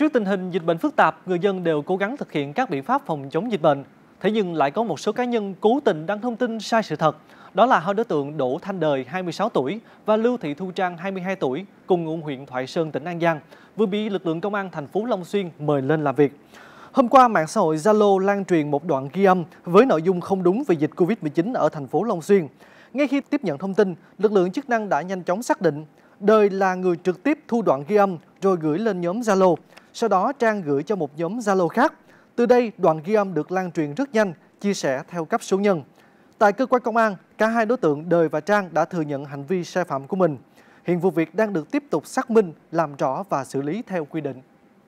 Trước tình hình dịch bệnh phức tạp, người dân đều cố gắng thực hiện các biện pháp phòng chống dịch bệnh. Thế nhưng lại có một số cá nhân cố tình đăng thông tin sai sự thật. Đó là hai đối tượng Đỗ Thanh Đời 26 tuổi và Lưu Thị Thu Trang 22 tuổi cùng ngụ huyện Thoại Sơn tỉnh An Giang vừa bị lực lượng công an thành phố Long Xuyên mời lên làm việc. Hôm qua, mạng xã hội Zalo lan truyền một đoạn ghi âm với nội dung không đúng về dịch Covid-19 ở thành phố Long Xuyên. Ngay khi tiếp nhận thông tin, lực lượng chức năng đã nhanh chóng xác định Đời là người trực tiếp thu đoạn ghi âm rồi gửi lên nhóm Zalo sau đó Trang gửi cho một nhóm Zalo khác. Từ đây, đoạn ghi âm được lan truyền rất nhanh, chia sẻ theo cấp số nhân. Tại cơ quan công an, cả hai đối tượng Đời và Trang đã thừa nhận hành vi sai phạm của mình. Hiện vụ việc đang được tiếp tục xác minh, làm rõ và xử lý theo quy định.